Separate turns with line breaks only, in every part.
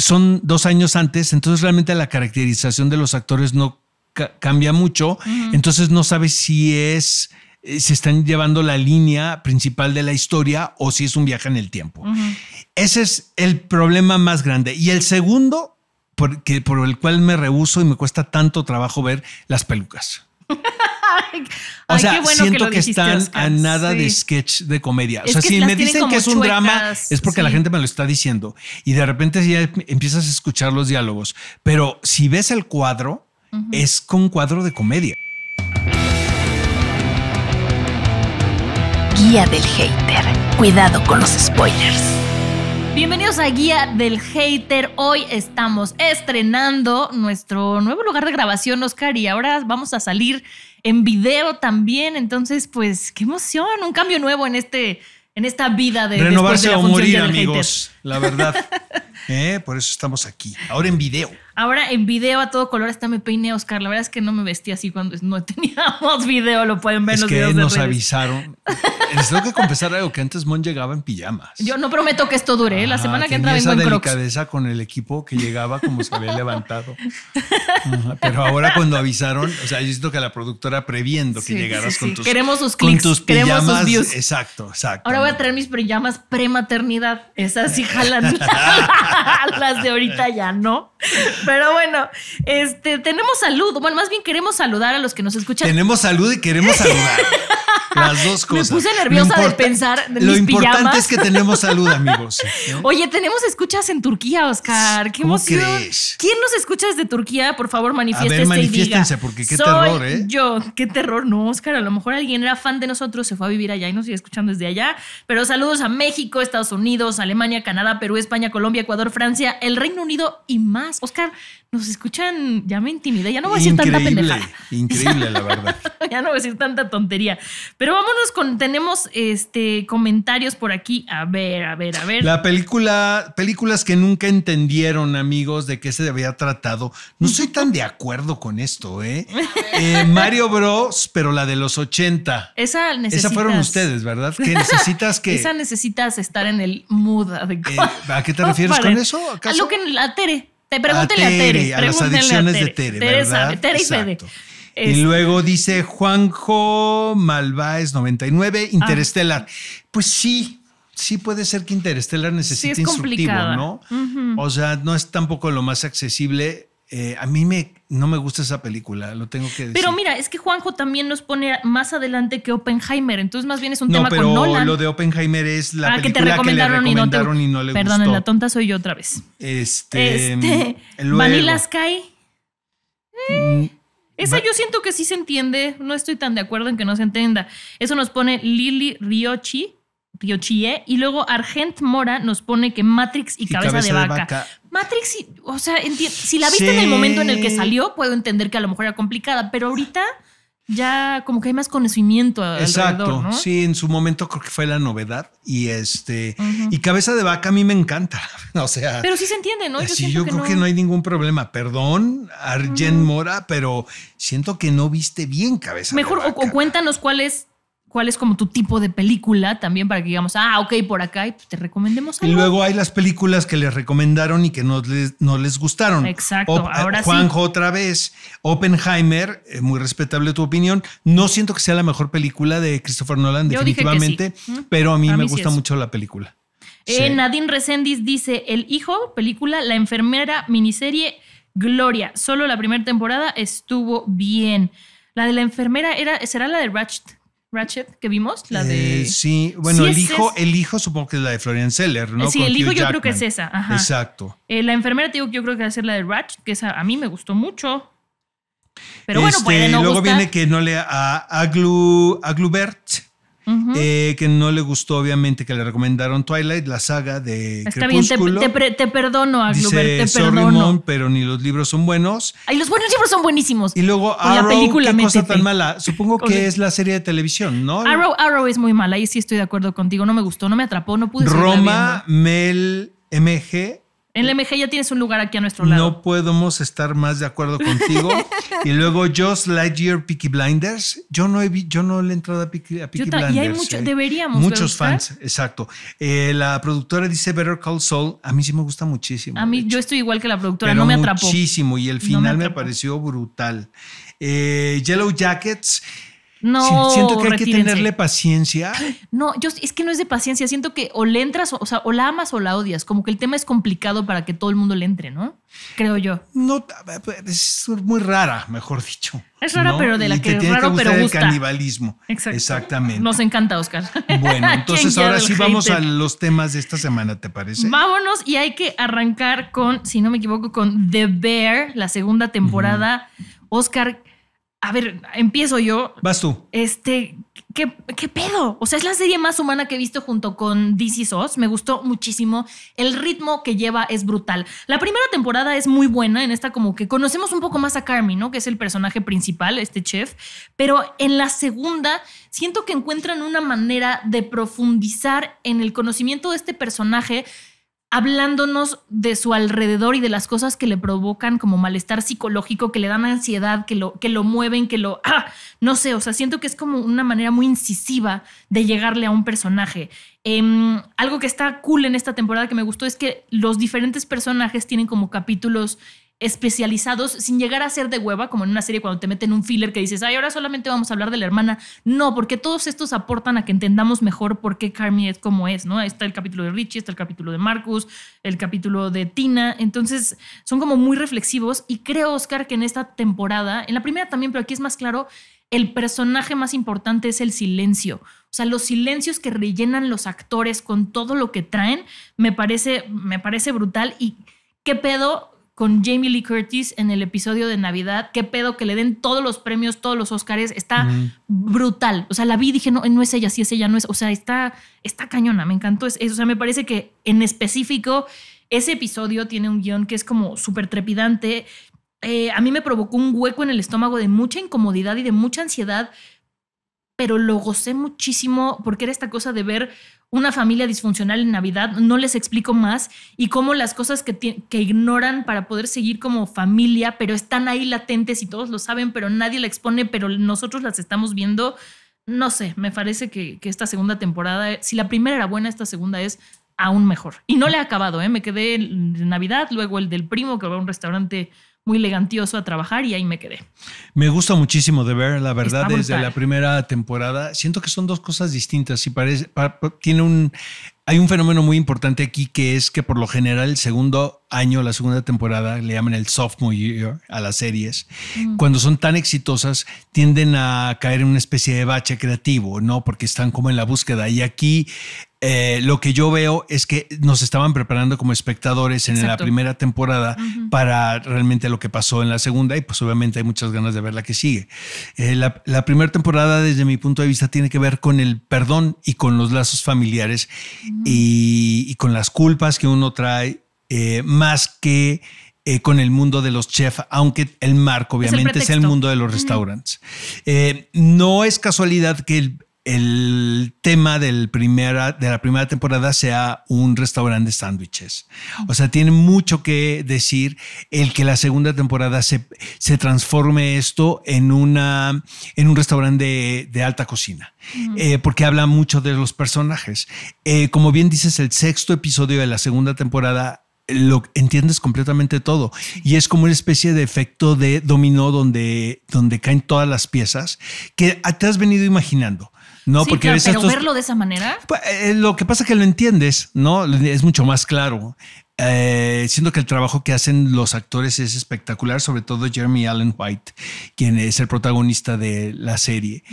son dos años antes, entonces realmente la caracterización de los actores no cambia mucho, entonces no sabes si es eh, si están llevando la línea principal de la historia o si es un viaje en el tiempo. Ese es el problema más grande. Y el segundo, por, por el cual me rehuso y me cuesta tanto trabajo ver las pelucas. o sea, siento que, están a nada de sketch de comedia. o sea, si me dicen que es un drama, es porque la gente me lo está diciendo. Y de repente ya empiezas a escuchar los diálogos. Pero si ves el cuadro, es con cuadro de
comedia. Guía del hater. Cuidado con los spoilers. Bienvenidos a Guía del Hater. Hoy estamos estrenando nuestro nuevo lugar de grabación, Oscar, y ahora vamos a salir en video también. Entonces, pues, qué emoción, un cambio nuevo en este en esta vida de renovarse de la o morir, amigos.
La verdad. Eh, por eso estamos aquí. Ahora en video.
Ahora en video a todo color está me peiné, Oscar. La verdad es que no me vestí así cuando no teníamos video. Lo pueden ver los que videos nos
avisaron. Les tengo que confesar algo que antes Mon llegaba en pijamas.
Yo no prometo que esto dure. ¿eh? la semana que entra vengo en crocs. Esa
delicadeza con el equipo que llegaba como se había levantado. pero ahora cuando avisaron, o sea, yo siento que la productora previendo que llegaras con tus queremos sus clics, con tus pijamas, Exacto, exacto.
Ahora voy a traer mis pijamas maternidad. Esas sí las de ahorita ya, ¿no? Pero bueno, este, tenemos salud. Bueno, más bien queremos saludar a los que nos escuchan. Tenemos
salud y queremos saludar. Las dos cosas. Me puse nerviosa de
pensar. lo importante es que tenemos
salud, amigos.
Oye, tenemos escuchas en Turquía, Oscar. Qué ¿Quién nos escucha desde Turquía? Por favor, manifiéstense. manifiéstense, porque qué terror, ¿eh? Yo, qué terror. No, Oscar, a lo mejor alguien era fan de nosotros, se fue a vivir allá y nos sigue escuchando desde allá. Pero saludos a México, Estados Unidos, Alemania, Canadá, Perú, España, Colombia, Ecuador, Francia, el Reino Unido y más. Oscar, nos escuchan, ya me intimida, ya no voy a decir tanta pendejada.
Increíble, la verdad.
ya no voy a decir tanta tontería. Pero vámonos con, tenemos este comentarios por aquí. A ver, a ver, a ver. La
película, películas que nunca entendieron, amigos, de qué se había tratado. No estoy tan de acuerdo con esto, ¿eh? eh Mario Bros, pero la de los 80.
Esa Esa fueron ustedes,
¿verdad? Que necesitas que. Esa
necesitas estar en el mood eh, ¿A qué te refieres con eso? A lo que la Tere. Te pregúntele a Tere. A, a las adicciones de Tere. y Y
luego dice Juanjo Malváez 99, ah. Interestelar. Pues sí, sí puede ser que Interestelar necesite instructivo, ¿no? O sea, no es tampoco lo más accesible. Eh, a mí me, no me gusta esa película, lo tengo que decir. Pero
mira, es que Juanjo también nos pone más adelante que Oppenheimer, entonces más bien es un tema con Nolan. lo
de Oppenheimer es la ah, película que, le recomendaron y no, le perdón, gustó. la
tonta soy yo otra vez.
Este, este Vanilla
Sky. Mm, eh, esa yo siento que sí se entiende, no estoy tan de acuerdo en que no se entienda. Eso nos pone Lily Riochi. Riochie, y luego Argent Mora nos pone que Matrix y, cabeza, de, vaca. De vaca Matrix, o sea, si la viste en el momento en el que salió, puedo entender que a lo mejor era complicada, pero ahorita ya como que hay más conocimiento Exacto, sí,
en su momento creo que fue la novedad y este y cabeza de vaca a mí me encanta, o sea, pero sí se
entiende, ¿no? Yo, sí, yo creo que no hay
ningún problema. Perdón, Arjen Mora, pero siento que no viste bien cabeza. Mejor
de vaca. O, o cuéntanos cuál es cuál es como tu tipo de película también para que digamos, ah, ok, por acá y te recomendemos algo. Y luego
hay las películas que les recomendaron y que no les, no les gustaron. Exacto, ahora Juanjo otra vez, Oppenheimer, eh, muy respetable tu opinión. No siento que sea la mejor película de Christopher Nolan, definitivamente,
pero a mí, me gusta mucho
la película.
Eh, Nadine Resendiz dice, El Hijo, película, la enfermera, miniserie, Gloria. Solo la primera temporada estuvo bien. La de la enfermera era, ¿será la de Ratched. Ratchet que vimos, la de. Eh,
sí, bueno, el hijo, el hijo supongo que es la de Florian Seller, ¿no? Sí, el hijo yo creo que es esa. Ajá. Exacto.
Eh, la enfermera, digo que yo creo que va a ser la de Ratchet, que esa a mí me gustó mucho. Pero bueno, este, Luego viene
que no lea a Aglu, Aglubert eh, que no le gustó, obviamente, que le recomendaron Twilight, la saga de Está bien, te,
perdono, Dice,
pero ni los libros son buenos.
Ay, los buenos libros son buenísimos. Y luego la película, qué
cosa tan mala. Supongo que es la serie de televisión, ¿no? Arrow,
Arrow es muy mala, ahí sí estoy de acuerdo contigo. No me gustó, no me atrapó, no pude Roma,
Mel, MG
en la MG ya tienes un lugar aquí a nuestro lado. No
podemos estar más de acuerdo contigo. y luego Just Lightyear Peaky Blinders. Yo no he yo no he entrado a Peaky, Blinders. hay ¿eh? deberíamos. Muchos fans, exacto. Eh, la productora dice Better Call Saul. A mí sí me gusta muchísimo.
A mí yo estoy igual que la productora, no me atrapó. Muchísimo
y el final me, pareció brutal. Eh, Yellow Jackets
no, siento que hay que tenerle
paciencia.
No, yo es que no es de paciencia. Siento que o le entras, o sea, o la amas o la odias. Como que el tema es complicado para que todo el mundo le entre, ¿no? Creo yo.
No, es muy rara, mejor dicho. Es rara, pero de la que raro, pero El canibalismo. Exactamente. Nos
encanta, Oscar. Bueno, entonces ahora sí vamos a
los temas de esta semana, ¿te parece?
Vámonos y hay que arrancar con, si no me equivoco, con The Bear, la segunda temporada. Oscar, a ver, empiezo yo. Vas tú. Este, ¿qué, pedo? O sea, es la serie más humana que he visto junto con DC Sos. Me gustó muchísimo. El ritmo que lleva es brutal. La primera temporada es muy buena. En esta, como que conocemos un poco más a Carmen, ¿no? Que es el personaje principal, este chef. Pero en la segunda, siento que encuentran una manera de profundizar en el conocimiento de este personaje hablándonos de su alrededor y de las cosas que le provocan como malestar psicológico, que le dan ansiedad, que lo, que lo mueven, que lo... Ah, no sé, o sea, siento que es como una manera muy incisiva de llegarle a un personaje. Em, algo que está cool en esta temporada que me gustó es que los diferentes personajes tienen como capítulos especializados sin llegar a ser de hueva, como en una serie cuando te meten un filler que dices, ay, ahora solamente vamos a hablar de la hermana. No, porque todos estos aportan a que entendamos mejor por qué Carmen es como es, ¿no? está el capítulo de Richie, está el capítulo de Marcus, el capítulo de Tina. Entonces, son como muy reflexivos y creo, Oscar, que en esta temporada, en la primera también, pero aquí es más claro, el personaje más importante es el silencio. O sea, los silencios que rellenan los actores con todo lo que traen, me parece, me parece brutal. Y qué pedo con Jamie Lee Curtis en el episodio de Navidad. Qué pedo que le den todos los premios, todos los Oscars. Está brutal. O sea, la vi y dije, no, no es ella, sí es ella, no es. O sea, está, está cañona. Me encantó eso. O sea, me parece que en específico ese episodio tiene un guión que es como súper trepidante. Eh, a mí me provocó un hueco en el estómago de mucha incomodidad y de mucha ansiedad, pero lo gocé muchísimo porque era esta cosa de ver una familia disfuncional en Navidad, no les explico más, y cómo las cosas que, que ignoran para poder seguir como familia, pero están ahí latentes y todos lo saben, pero nadie la expone, pero nosotros las estamos viendo. No sé, me parece que, esta segunda temporada, eh, si la primera era buena, esta segunda es aún mejor. Y no le he acabado, ¿eh? me quedé en Navidad, luego el del primo que va a un restaurante muy legantioso a trabajar y ahí me quedé.
Me gusta muchísimo de ver, la verdad, desde la primera temporada. Siento que son dos cosas distintas y parece, tiene un, hay un fenómeno muy importante aquí que es que por lo general el segundo año, la segunda temporada, le llaman el sophomore year a las series. Mm. Cuando son tan exitosas, tienden a caer en una especie de bache creativo, ¿no? Porque están como en la búsqueda. Y aquí eh, lo que yo veo es que nos estaban preparando como espectadores en la primera temporada para realmente lo que pasó en la segunda y pues obviamente hay muchas ganas de ver la que sigue. Eh, la, primera temporada desde mi punto de vista tiene que ver con el perdón y con los lazos familiares y, con las culpas que uno trae eh, más que... con el mundo de los chefs, aunque el marco obviamente es el, mundo de los restaurantes. no es casualidad que el, el tema de la primera temporada sea un restaurante de sándwiches. O sea, tiene mucho que decir el que la segunda temporada se, transforme esto en, un restaurante de, alta cocina, eh, porque habla mucho de los personajes. Eh, como bien dices, el sexto episodio de la segunda temporada lo entiendes completamente todo y es como una especie de efecto de dominó donde, donde caen todas las piezas que te has venido imaginando. No, porque pero verlo
de esa manera. Pues, eh,
lo que pasa es que lo entiendes, ¿no? Es mucho más claro. Siendo eh, siento que el trabajo que hacen los actores es espectacular, sobre todo Jeremy Allen White, quien es el protagonista de la serie.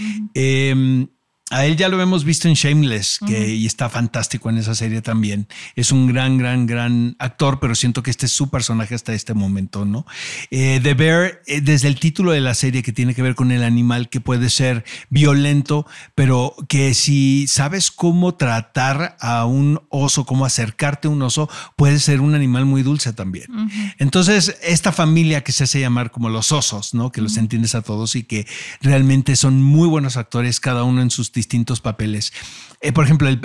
A él ya lo hemos visto en Shameless, que está fantástico en esa serie también. Es un gran, gran, gran actor, pero siento que este es su personaje hasta este momento, ¿no? De eh, ver eh, desde el título de la serie, que tiene que ver con el animal que puede ser violento, pero que si sabes cómo tratar a un oso, cómo acercarte a un oso, puede ser un animal muy dulce también. Entonces, esta familia que se hace llamar como los osos, ¿no? Que los entiendes a todos y que realmente son muy buenos actores, cada uno en sus distintos papeles. Eh, por ejemplo, el,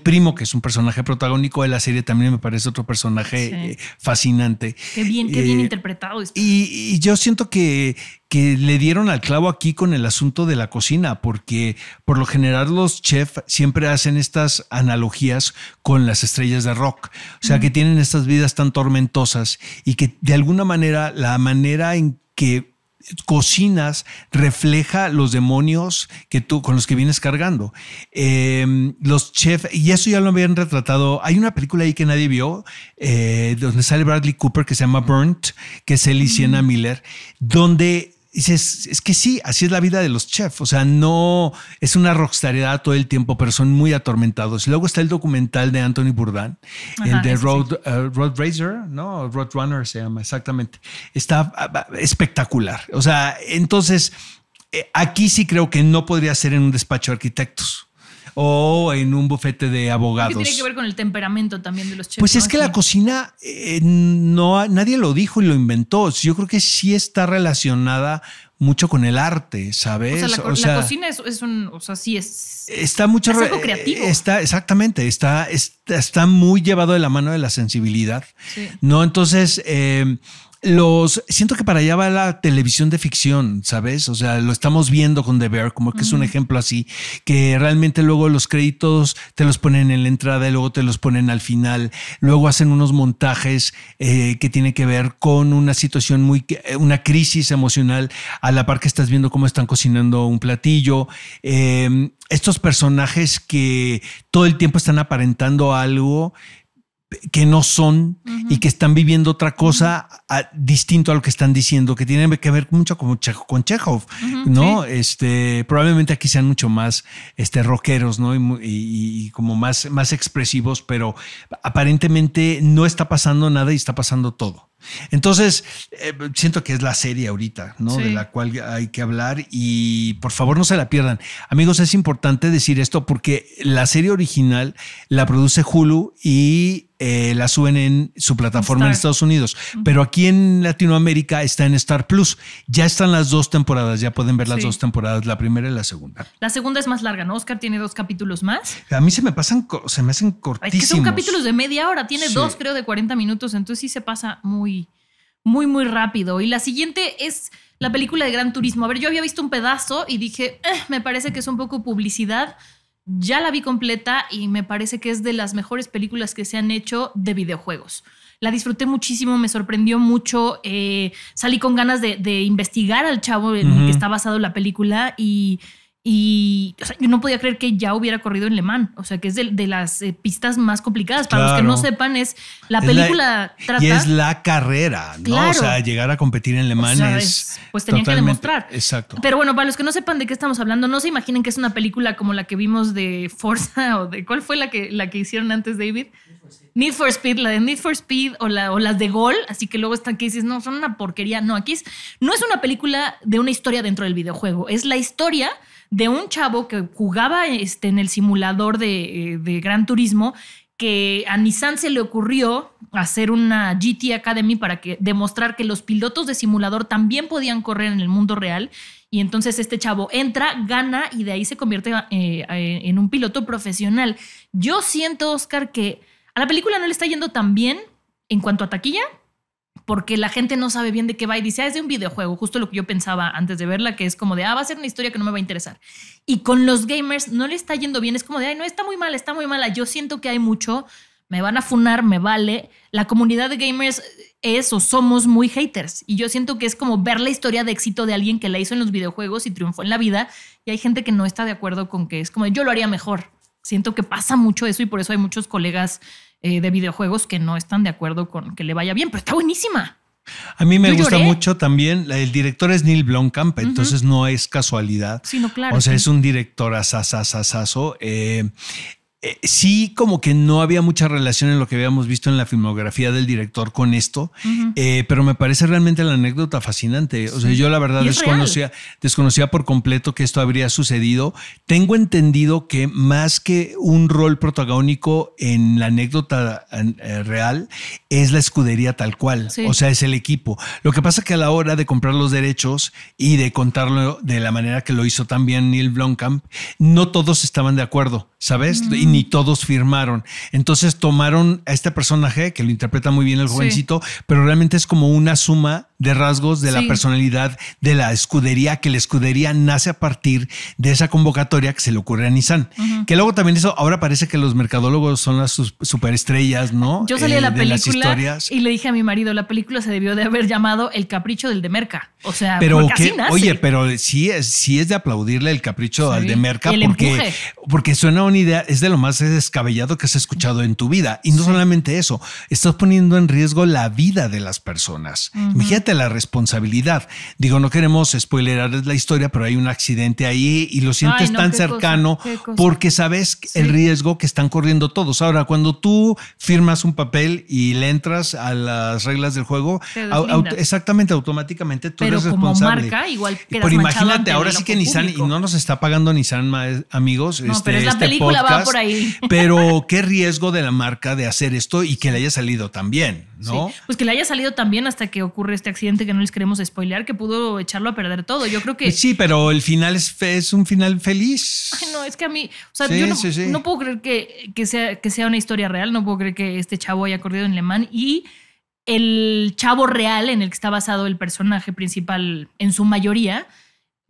primo, que es un personaje protagónico de la serie, también me parece otro personaje eh, fascinante.
Qué bien, qué bien eh, interpretado.
Y, yo siento que, le dieron al clavo aquí con el asunto de la cocina, porque por lo general los chefs siempre hacen estas analogías con las estrellas de rock, o sea, que tienen estas vidas tan tormentosas y que de alguna manera la manera en que cocinas refleja los demonios que tú con los que vienes cargando. Em, los chefs, y eso ya lo habían retratado. Hay una película ahí que nadie vio, eh, donde sale Bradley Cooper, que se llama Burnt, que es eliciana mm. Miller, donde dices, es que sí, así es la vida de los chefs. O sea, no es una rockstaridad todo el tiempo, pero son muy atormentados. Luego está el documental de Anthony Bourdain, el de Road, eh, Road Racer, ¿no? Road Runner se llama, exactamente. Está ah, ah, espectacular. O sea, entonces, eh, aquí sí creo que no podría ser en un despacho de arquitectos o en un bufete de abogados. ¿Qué tiene que
ver con el temperamento también de los chefs? Pues es que la
cocina eh, no nadie lo dijo y lo inventó. Yo creo que sí está relacionada mucho con el arte, ¿sabes? O sea, la, cocina
es, un, o sea, sí es.
Está mucho es algo creativo. Eh, está exactamente, está, está, muy llevado de la mano de la sensibilidad, sí. no? Entonces. Eh, los siento que para allá va la televisión de ficción, ¿sabes? O sea, lo estamos viendo con The Bear, como que es un ejemplo así, que realmente luego los créditos te los ponen en la entrada y luego te los ponen al final, luego hacen unos montajes eh, que tienen que ver con una situación muy, eh, una crisis emocional, a la par que estás viendo cómo están cocinando un platillo, em, estos personajes que todo el tiempo están aparentando algo, que no son y que están viviendo otra cosa distinto a lo que están diciendo, que tiene que ver mucho con, Chekhov, ¿no? Este, probablemente aquí sean mucho más este, rockeros, ¿no? Y, como más, más expresivos, pero aparentemente no está pasando nada y está pasando todo. Entonces, eh, siento que es la serie ahorita, ¿no? De la cual hay que hablar y por favor no se la pierdan. Amigos, es importante decir esto porque la serie original la produce Hulu y eh, la suben en su plataforma en Estados Unidos. Pero aquí en Latinoamérica está en Star Plus. Ya están las dos temporadas, ya pueden ver las dos temporadas, la primera y la segunda.
La segunda es más larga, ¿no? Oscar tiene dos capítulos más.
A mí se me pasan, se me hacen cortísimos. Es son capítulos
de media hora, tiene dos, creo, de 40 minutos, entonces sí se pasa muy, muy, muy rápido. Y la siguiente es la película de Gran Turismo. A ver, yo había visto un pedazo y dije, eh, me parece que es un poco publicidad ya la vi completa y me parece que es de las mejores películas que se han hecho de videojuegos. La disfruté muchísimo, me sorprendió mucho. Eh, salí con ganas de, investigar al chavo en el que está basado la película y y yo no podía creer que ya hubiera corrido en Le Mans. O sea, que es de, las eh, pistas más complicadas. Para los que no sepan, es la película. y es
la carrera, ¿no? O sea, llegar a competir en Le Mans es. Pues tenían que demostrar. Exacto. Pero bueno,
para los que no sepan de qué estamos hablando, no se imaginen que es una película como la que vimos de Forza o de. ¿Cuál fue la que, la que hicieron antes, David? Need for Speed, la de Need for Speed o, o las de Gol, así que luego están que dices, no, son una porquería. No, aquí es, no es una película de una historia dentro del videojuego, es la historia de un chavo que jugaba este, en el simulador eh, de, Gran Turismo que a Nissan se le ocurrió hacer una GT Academy para que, demostrar que los pilotos de simulador también podían correr en el mundo real. Y entonces este chavo entra, gana y de ahí se convierte eh, eh, en un piloto profesional. Yo siento, Oscar, que a la película no le está yendo tan bien en cuanto a taquilla, porque la gente no sabe bien de qué va y dice, ah, es de un videojuego, justo lo que yo pensaba antes de verla, que es como de, ah, va a ser una historia que no me va a interesar. Y con los gamers no le está yendo bien, es como de, ay, no, está muy mal, está muy mala, yo siento que hay mucho, me van a funar, me vale. La comunidad de gamers es o somos muy haters y yo siento que es como ver la historia de éxito de alguien que la hizo en los videojuegos y triunfó en la vida y hay gente que no está de acuerdo con que es como, yo lo haría mejor. Siento que pasa mucho eso y por eso hay muchos colegas eh, de videojuegos que no están de acuerdo con que le vaya bien, pero está buenísima.
A mí me gusta mucho también, el director es Neil Blomkamp, entonces no es casualidad. sino claro. O sea, es un director asasasaso Eh, eh, sí como que no había mucha relación en lo que habíamos visto en la filmografía del director con esto, eh, pero me parece realmente la anécdota fascinante. O sea, yo la verdad desconocía, desconocía por completo que esto habría sucedido. Tengo entendido que más que un rol protagónico en la anécdota eh, real es la escudería tal cual, o sea, es el equipo. Lo que pasa que a la hora de comprar los derechos y de contarlo de la manera que lo hizo también Neil Blomkamp, no todos estaban de acuerdo. ¿sabes? Y ni todos firmaron. Entonces tomaron a este personaje, que lo interpreta muy bien el jovencito, pero realmente es como una suma de rasgos de la personalidad de la escudería, que la escudería nace a partir de esa convocatoria que se le ocurre a Nissan. Que luego también eso, ahora parece que los mercadólogos son las superestrellas, ¿no? Yo salí de eh, la película
y le dije a mi marido, la película se debió de haber llamado El capricho del de Merca. O sea, pero oye,
pero sí es, de aplaudirle el capricho al de Merca porque, porque suena una idea, es de lo más descabellado que has escuchado en tu vida. Y no solamente eso, estás poniendo en riesgo la vida de las personas. Imagínate la responsabilidad. Digo, no queremos spoilerar la historia, pero hay un accidente ahí y lo sientes tan cercano porque sabes el riesgo que están corriendo todos. Ahora, cuando tú firmas un papel y le entras a las reglas del juego, exactamente, automáticamente tú pero eres como responsable. Marca,
pero imagínate, ahora sí que Nissan, y no
nos está pagando Nissan, amigos. pero este, es la este película, va por ahí. Pero qué riesgo de la marca de hacer esto y que le haya salido también. ¿no?
Pues que le haya salido también hasta que ocurre este accidente que no les queremos spoilear, que pudo echarlo a perder todo. Yo creo que. Pues sí,
pero el final es, un final feliz.
no, es que a mí. O sea, yo no, puedo creer que, sea, que sea una historia real. No puedo creer que este chavo haya corrido en Le Mans y el chavo real en el que está basado el personaje principal en su mayoría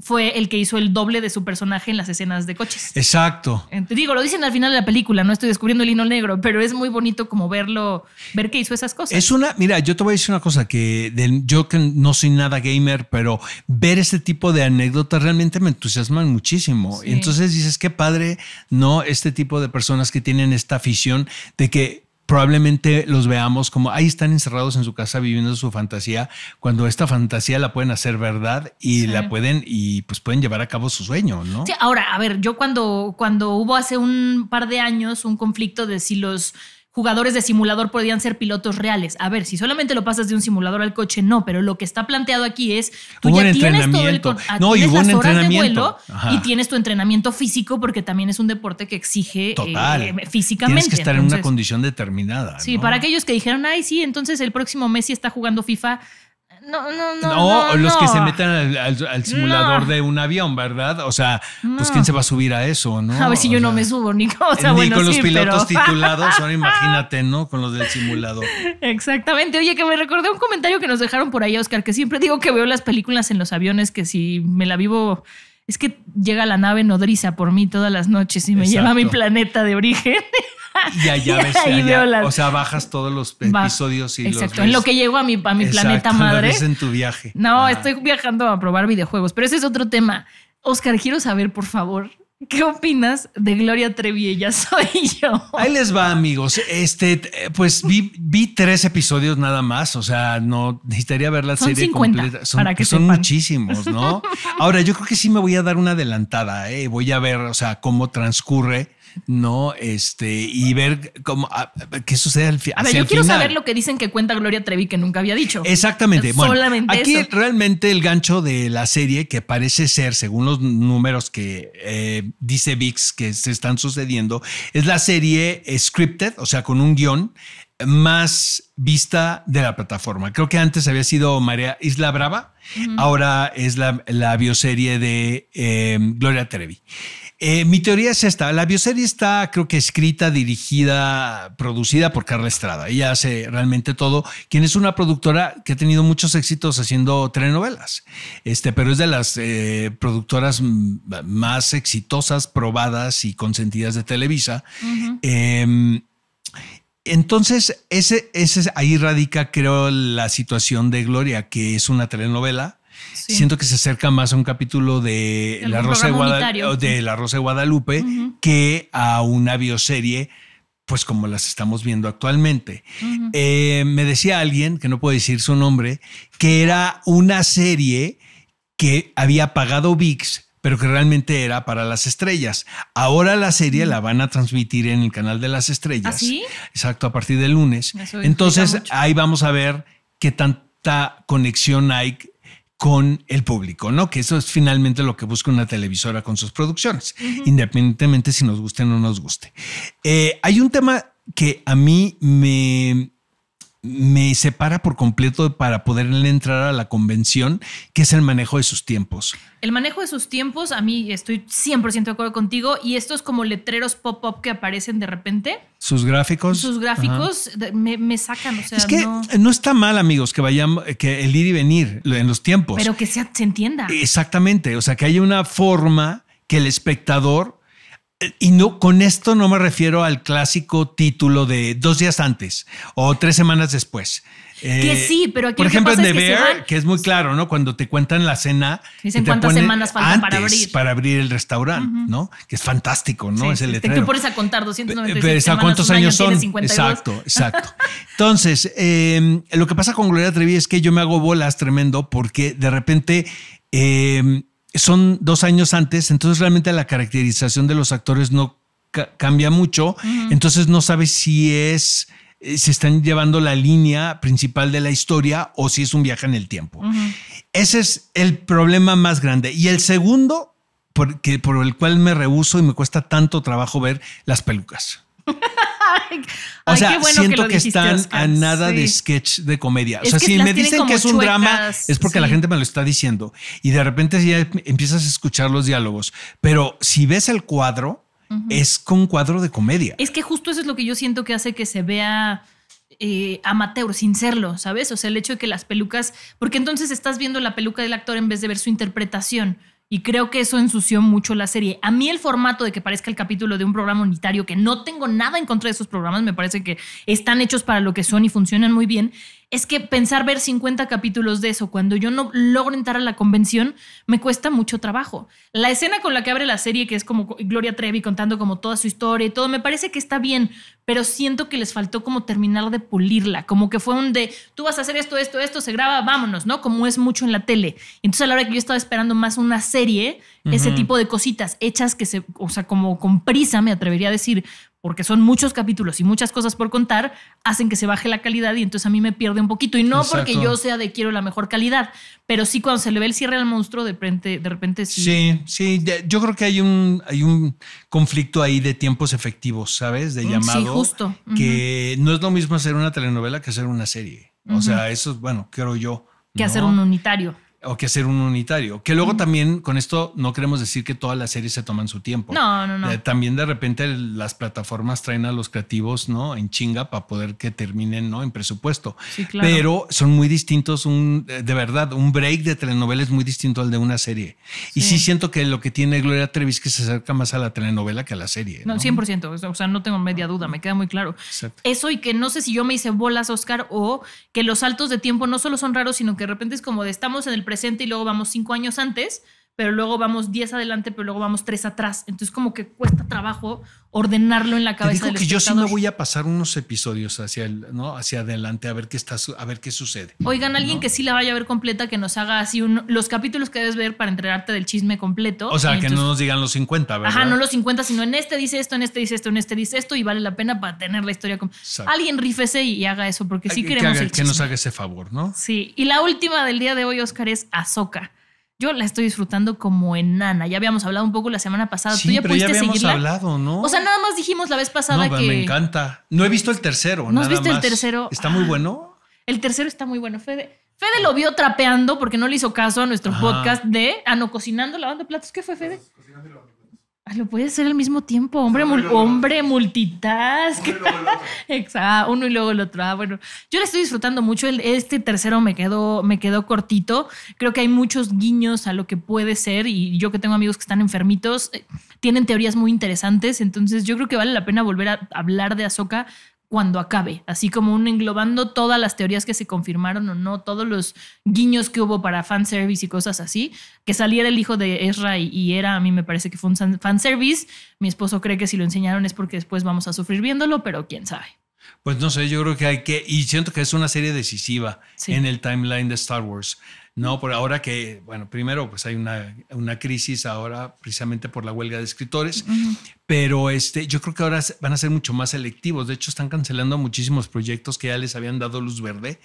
fue el que hizo el doble de su personaje en las escenas de coches.
Exacto.
Digo, lo dicen al final de la película, no estoy descubriendo el hino negro, pero es muy bonito como verlo, ver que hizo esas cosas. Es
una, mira, yo te voy a decir una cosa, que yo que no soy nada gamer, pero ver este tipo de anécdotas realmente me entusiasman muchísimo. Y entonces dices, qué padre, ¿no? Este tipo de personas que tienen esta afición de que probablemente los veamos como ahí están encerrados en su casa viviendo su fantasía, cuando esta fantasía la pueden hacer verdad y la pueden y pues pueden llevar a cabo su sueño, ¿no? Sí,
ahora, a ver, yo cuando, cuando hubo hace un par de años un conflicto de si los jugadores de simulador podrían ser pilotos reales. A ver, si solamente lo pasas de un simulador al coche, no, pero lo que está planteado aquí es tú ya tienes todo el ah, no, y horas de vuelo y tienes tu entrenamiento físico porque también es un deporte que exige físicamente. Eh, eh, tienes que estar en una condición
determinada. Sí, para aquellos
que dijeron, ay, sí, entonces el próximo mes Messi está jugando FIFA no, no, no. No, los que se
metan al, simulador de un avión, ¿verdad? O sea, pues quién se va a subir a eso, ¿no? A ver si
yo no me subo, ni, o sea, con los pilotos titulados, ahora
imagínate, ¿no? Con los del simulador.
Exactamente. Oye, que me recordé un comentario que nos dejaron por ahí, Oscar, que siempre digo que veo las películas en los aviones, que si me la vivo es que llega la nave nodriza por mí todas las noches y me lleva a mi planeta de origen. Y allá, o
sea, bajas todos los episodios y Exacto, en lo
que llego a mi, a mi planeta madre. en
tu viaje. No, ah. estoy
viajando a probar videojuegos, pero ese es otro tema. Oscar, quiero saber, por favor, ¿Qué opinas de Gloria Trevi? Ella soy yo. Ahí
les va, amigos. Este, pues vi, tres episodios nada más. O sea, no necesitaría ver la serie completa. Son, son muchísimos, ¿no? Ahora, yo creo que sí me voy a dar una adelantada. ¿eh? Voy a ver, o sea, cómo transcurre ¿no? Este, y ver cómo, qué sucede al, final. yo quiero saber
lo que dicen que cuenta Gloria Trevi que nunca había dicho.
Exactamente. Bueno, Solamente aquí realmente el gancho de la serie que parece ser, según los números que eh, dice VIX que se están sucediendo, es la serie eh, scripted, o sea, con un guión más vista de la plataforma. Creo que antes había sido María Isla Brava, ahora es la, bioserie de eh, Gloria Trevi. Eh, mi teoría es esta. La bioserie está, creo que escrita, dirigida, producida por Carla Estrada. Ella hace realmente todo, quien es una productora que ha tenido muchos éxitos haciendo telenovelas. Este, pero es de las eh, productoras más exitosas, probadas y consentidas de Televisa. Em, entonces, ese, ese, ahí radica, creo, la situación de Gloria, que es una telenovela Siento que se acerca más a un capítulo de, la Rosa de, Guadalupe que a una bioserie pues como las estamos viendo actualmente. Eh, me decía alguien, que no puedo decir su nombre, que era una serie que había pagado VIX, pero que realmente era para las estrellas. Ahora la serie la van a transmitir en el canal de las estrellas. ¿Ah, Exacto, a partir del lunes. Entonces ahí vamos a ver qué tanta conexión hay con el público, ¿no? Que eso es finalmente lo que busca una televisora con sus producciones, independientemente si nos guste o no nos guste. Eh, hay un tema que a mí me me separa por completo para poder entrar a la convención, que es el manejo de sus tiempos.
El manejo de sus tiempos, a mí estoy 100% de acuerdo contigo, y estos como letreros pop-up que aparecen de repente.
Sus gráficos. Sus gráficos
me, sacan, o sea, Es que
no... está mal, amigos, que vayamos, que el ir y venir en los tiempos. Pero
que se entienda.
Exactamente, o sea, que hay una forma que el espectador y no, con esto no me refiero al clásico título de dos días antes o tres semanas después. que eh, sí, pero aquí Por ejemplo, en The que Bear, que es muy claro, ¿no? Cuando te cuentan la cena.
Dicen cuántas semanas faltan para abrir.
Para abrir el restaurante, ¿no? Que es fantástico, ¿no? es el letrero. Te,
pones a contar 296 pero, semanas, cuántos años son? Exacto, exacto.
Entonces, em, lo que pasa con Gloria Trevi es que yo me hago bolas tremendo porque de repente eh, son dos años antes, entonces realmente la caracterización de los actores no cambia mucho, entonces no sabes si es eh, si están llevando la línea principal de la historia o si es un viaje en el tiempo. Ese es el problema más grande. Y el segundo, por el cual me rehuso y me cuesta tanto trabajo ver las pelucas.
o sea, siento que, están a nada de
sketch de comedia. o sea, si me dicen que es un drama, es porque la gente me lo está diciendo. Y de repente ya em-, empiezas a escuchar los diálogos. Pero si ves el cuadro, es con cuadro de comedia.
Es que justo eso es lo que yo siento que hace que se vea. Eh, amateur, sin serlo, ¿sabes? O sea, el hecho de que las pelucas, porque entonces estás viendo la peluca del actor en vez de ver su interpretación. Y creo que eso ensució mucho la serie. A mí el formato de que parezca el capítulo de un programa unitario, que no tengo nada en contra de esos programas, me parece que están hechos para lo que son y funcionan muy bien, es que pensar ver 50 capítulos de eso cuando yo no logro entrar a la convención me cuesta mucho trabajo. La escena con la que abre la serie, que es como Gloria Trevi contando como toda su historia y todo, me parece que está bien, pero siento que les faltó como terminar de pulirla, como que fue un de, tú vas a hacer esto, esto, esto, se graba, vámonos, ¿no? Como es mucho en la tele. Entonces a la hora que yo estaba esperando más una serie, ese tipo de cositas hechas que se, o sea, como con prisa, me atrevería a decir, porque son muchos capítulos y muchas cosas por contar, hacen que se baje la calidad y entonces a mí me pierde un poquito. Y no porque yo sea de quiero la mejor calidad, pero sí cuando se le ve el cierre al monstruo, de repente, de repente sí. Sí,
sí, yo creo que hay un, hay un conflicto ahí de tiempos efectivos, ¿sabes? De mm, llamado. Sí, justo.
Que
no es lo mismo hacer una telenovela que hacer una serie. O sea, eso es, bueno, quiero yo.
Que hacer un unitario
o que hacer un unitario. Que luego también con esto no queremos decir que todas las series se toman su tiempo.
No, no, no. Eh,
también de repente las plataformas traen a los creativos, ¿no? En chinga para poder que terminen, ¿no? En presupuesto.
Sí, claro. Pero
son muy distintos, un, eh, de verdad, un break de telenovela es muy distinto al de una serie. Y sí siento que lo que tiene Gloria Trevis que se acerca más a la telenovela que a la serie. No, 100%,
o sea, no tengo media duda, me queda muy claro. Eso y que no sé si yo me hice bolas, Oscar, o que los saltos de tiempo no solo son raros, sino que de repente es como de estamos en el presente y luego vamos cinco años antes, pero luego vamos 10 adelante, pero luego vamos 3 atrás. Entonces como que cuesta trabajo ordenarlo en la cabeza. Te que yo sí me voy
a pasar unos episodios hacia el, ¿no? hacia adelante a ver qué está, a ver qué sucede.
Oigan, alguien que sí la vaya a ver completa, que nos haga así un, los capítulos que debes ver para enterarte del chisme completo. O sea, que no nos
digan los 50, ¿verdad? Ajá, no
los 50, sino en este dice esto, en este dice esto, en este dice esto y vale la pena para tener la historia. Como... Alguien rífese y, haga eso porque sí queremos que, el que nos haga
ese favor, ¿no?
Sí. Y la última del día de hoy, Oscar, es Azoka yo la estoy disfrutando como enana. Ya habíamos hablado un poco la semana pasada. ¿Tú ya pero ya habíamos hablado, ¿no? O sea, nada más dijimos la vez pasada que. Me
encanta. No he visto el tercero. ¿No No has visto el tercero? Está muy ah. bueno.
El tercero está muy bueno. Fede, Fede lo vio trapeando porque no le hizo caso a nuestro podcast de. Ah, no, cocinando, lavando platos. ¿Qué fue, Fede? lo puede ser al mismo tiempo, hombre, hombre multitask. Exacto, uno y luego el otro. Ah, bueno, yo le estoy disfrutando mucho. Este tercero me quedó, me quedó cortito. Creo que hay muchos guiños a lo que puede ser y yo que tengo amigos que están enfermitos, eh, tienen teorías muy interesantes. Entonces yo creo que vale la pena volver a hablar de Azoka cuando acabe, así como un englobando todas las teorías que se confirmaron o no, todos los guiños que hubo para fanservice y cosas así, que saliera el hijo de Ezra y, era, a mí me parece que fue un fanservice, mi esposo cree que si lo enseñaron es porque después vamos a sufrir viéndolo, pero quién sabe.
Pues no sé, yo creo que hay que, y siento que es una serie decisiva en el timeline de Star Wars. No, por ahora que, bueno, primero pues hay una, una crisis ahora precisamente por la huelga de escritores, pero este, yo creo que ahora van a ser mucho más selectivos. De hecho, están cancelando muchísimos proyectos que ya les habían dado luz verde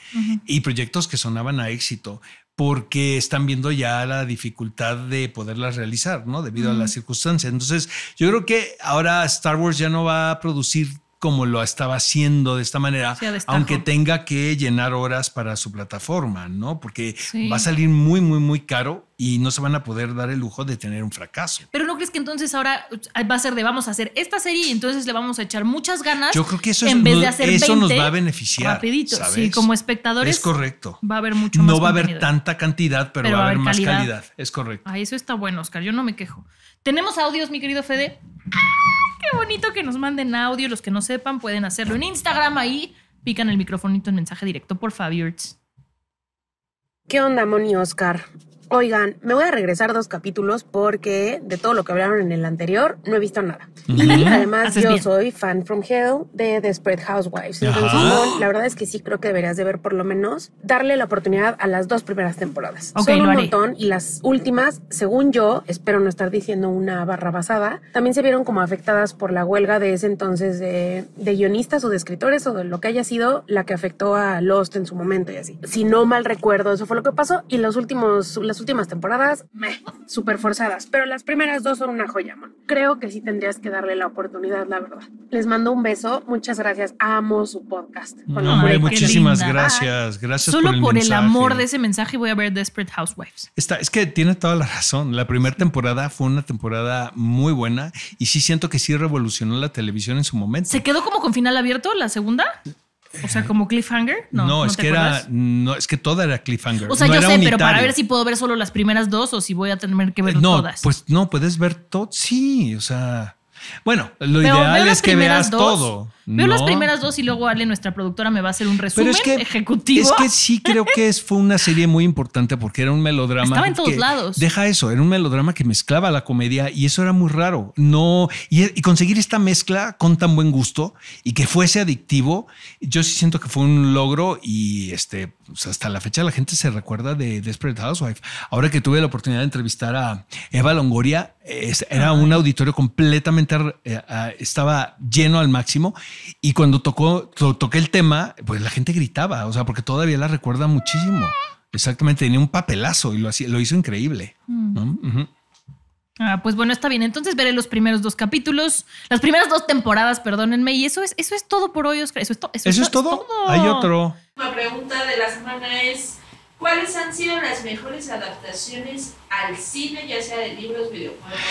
y proyectos que sonaban a éxito porque están viendo ya la dificultad de poderlas realizar, ¿no? Debido a las circunstancias. Entonces, yo creo que ahora Star Wars ya no va a producir como lo estaba haciendo de esta manera, aunque tenga que llenar horas para su plataforma, ¿no? Porque va a salir muy, muy, muy caro y no se van a poder dar el lujo de tener un fracaso.
Pero no crees que entonces ahora eh, va a ser de vamos a hacer esta serie y entonces le vamos a echar muchas ganas. Yo creo que eso, en es, vez de hacer eso nos va a
beneficiar. Rapidito, sí, como espectadores. Es correcto. Va a
haber mucho no más. No va a haber
tanta cantidad, pero, va a haber, más calidad. Es correcto.
Ah, eso está bueno, Oscar. Yo no me quejo. Tenemos audios, mi querido Fede. Qué bonito que nos manden audio. Los que no sepan pueden hacerlo en Instagram ahí. Pican el microfonito en mensaje directo, por Fabiurts. ¿Qué onda, Moni Oscar? Oigan, me voy a regresar dos capítulos porque de todo lo que hablaron en el anterior no he visto nada. Y además yo soy fan from hell de The Spread Housewives. la verdad es que sí creo que deberías de ver por lo menos darle la oportunidad a las dos primeras temporadas. Son un montón y las últimas, según yo, espero no estar diciendo una barra basada, también se vieron como afectadas por la huelga de ese entonces de, guionistas o de escritores o de lo que haya sido la que afectó a Lost en su momento y así. Si no mal recuerdo, eso fue lo que pasó y los últimos las últimas temporadas, me súper forzadas, pero las primeras dos son una joya, Creo que sí tendrías que darle la oportunidad, la verdad. Les mando un beso, muchas gracias, amo su podcast. muchísimas gracias, gracias Solo por el, amor de ese mensaje voy a ver Desperate Housewives.
Está, es que tiene toda la razón, la primera temporada fue una temporada muy buena y sí siento que sí revolucionó la televisión en su momento. ¿Se
quedó como con final abierto la segunda? O sea, como cliffhanger. No, es que era.
No, es que toda era cliffhanger. O sea, yo sé, pero para ver si
puedo ver solo las primeras dos o si voy a tener que ver todas. no, Pues
no, puedes ver todo. Sí, o sea. Bueno, lo ideal es que veas todo. Veo las primeras
dos y luego Ale, nuestra productora, me va a hacer un resumen que, ejecutivo. Es que sí creo que es,
fue una serie muy importante porque era un melodrama. Estaba en todos lados. Deja eso, era un melodrama que mezclaba la comedia y eso era muy raro. No, y, conseguir esta mezcla con tan buen gusto y que fuese adictivo, yo sí siento que fue un logro y este, pues, hasta la fecha la gente se recuerda de Desperate Housewife. Ahora que tuve la oportunidad de entrevistar a Eva Longoria, era un auditorio completamente, eh, ah, estaba lleno al máximo y cuando tocó, toqué el tema, pues la gente gritaba, o sea, porque todavía la recuerda muchísimo. Exactamente, tenía un papelazo y lo, lo hizo increíble.
Mm. Ah, pues bueno, está bien. Entonces veré los primeros dos capítulos, las primeras dos temporadas, perdónenme. Y eso es, eso es todo por hoy, Oscar. Eso es, eso, es, todo? todo. Hay otro. La pregunta de la semana es: ¿Cuáles han sido las mejores adaptaciones al cine, ya sea de libros, videojuegos,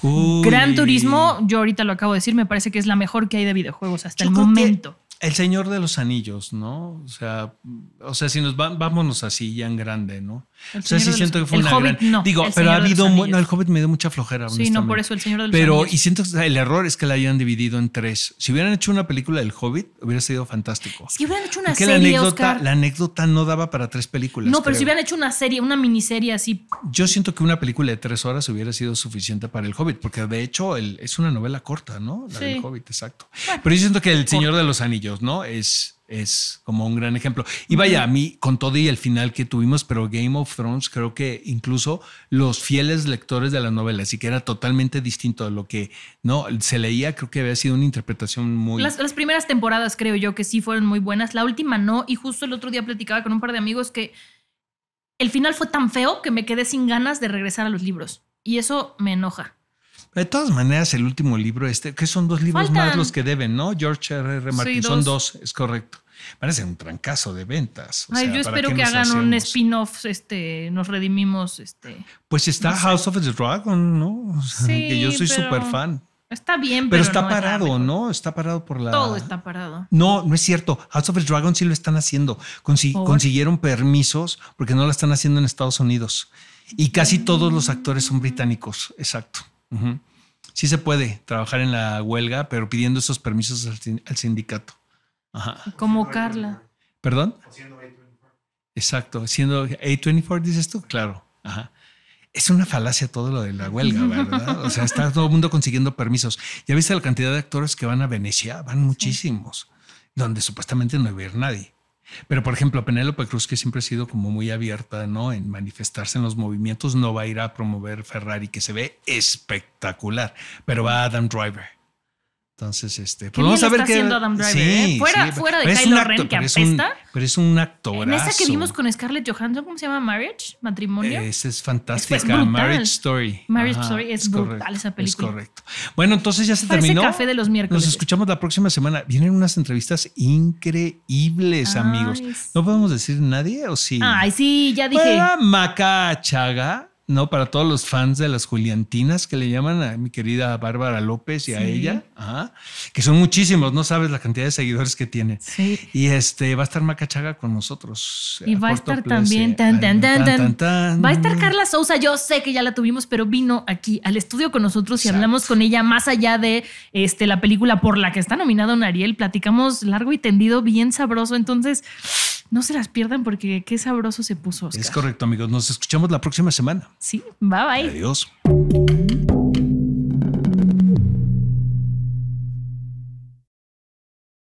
cómics? Gran Turismo,
yo ahorita lo acabo de decir, me parece que es la mejor que hay de videojuegos hasta el momento.
El Señor de los Anillos, ¿no? O sea, o sea si nos vámonos así ya en grande, ¿no? o sea, sí siento que fue No, Digo, pero ha habido... No, el Hobbit me dio mucha flojera, Sí, no, por eso El Señor de los Pero, y siento el error es que la hayan dividido en tres. Si hubieran hecho una película del Hobbit, hubiera sido fantástico. Si
hubieran hecho una serie, la anécdota,
la anécdota no daba para tres películas. No, pero si hubieran
hecho una serie, una miniserie así...
Yo siento que una película de tres horas hubiera sido suficiente para El Hobbit, porque de hecho es una novela corta, ¿no? La del Hobbit, exacto. pero yo siento que El Señor de los Anillos, ¿no? Es es como un gran ejemplo. Y vaya, a mí, con todo y el final que tuvimos, pero Game of Thrones, creo que incluso los fieles lectores de la novela, así que era totalmente distinto de lo que no se leía, creo que había sido una interpretación muy. Las,
las primeras temporadas, creo yo, que sí fueron muy buenas. La última no, y justo el otro día platicaba con un par de amigos que el final fue tan feo que me quedé sin ganas de regresar a los libros. Y eso me enoja.
De todas maneras, el último libro, este, que son dos libros más los que deben, ¿no? George R. R. Martin, son dos, es correcto. Parece un trancazo de ventas. yo espero que hagan un
spin-off, este, nos redimimos, este. Pues está House of the Dragon, ¿no?
que yo soy súper fan.
Está bien, pero. está parado,
¿no? Está parado por la. Todo
está parado.
No, no es cierto. House of the Dragon sí lo están haciendo. Consiguieron permisos porque no lo están haciendo en Estados Unidos. Y casi mm. todos los actores son británicos, exacto. Sí se puede trabajar en la huelga, pero pidiendo esos permisos al, sindicato. Ajá.
Como Carla.
¿Perdón? Exacto, siendo A24, dices tú, claro. Ajá. Es una falacia todo lo de la huelga, ¿verdad? O sea, está todo el mundo consiguiendo permisos. Ya viste la cantidad de actores que van a Venecia, van muchísimos, donde supuestamente no hay ir nadie. Pero, por ejemplo, Penélope Cruz, que siempre ha sido como muy abierta, ¿no? En manifestarse en los movimientos, no va a ir a promover Ferrari, que se ve espectacular, pero va a Adam Driver. Entonces, este, pues vamos a ver ¿eh? sí, fuera, fuera, de Kylo que apesta. Pero es un, actor esa que vimos
con Scarlett Johansson, ¿cómo se llama? ¿Marriage? ¿Matrimonio? Esa
es pues, fantástica. Marriage Story. Marriage Story es, brutal esa película. Es correcto. Bueno, entonces ya se terminó. café de los miércoles. Nos escuchamos la próxima semana. Vienen unas entrevistas increíbles, amigos. ¿No podemos decir nadie o sí? Ay,
sí, ya dije. Para
Maca Chaga no, para todos los fans de las Juliantinas que le llaman a mi querida Bárbara López y a ella, que son muchísimos, no sabes la cantidad de seguidores que tiene. Sí. Y este va a estar Macachaga con nosotros. Eh, y va a estar también
Va a estar Carla Sousa, yo sé que ya la tuvimos, pero vino aquí al estudio con nosotros y hablamos con ella más allá de este la película por la que está nominado Nariel. platicamos largo y tendido, bien sabroso, entonces no se las pierdan porque qué sabroso se puso. Es
correcto, amigos. Nos escuchamos la próxima semana. Sí, bye bye. Adiós.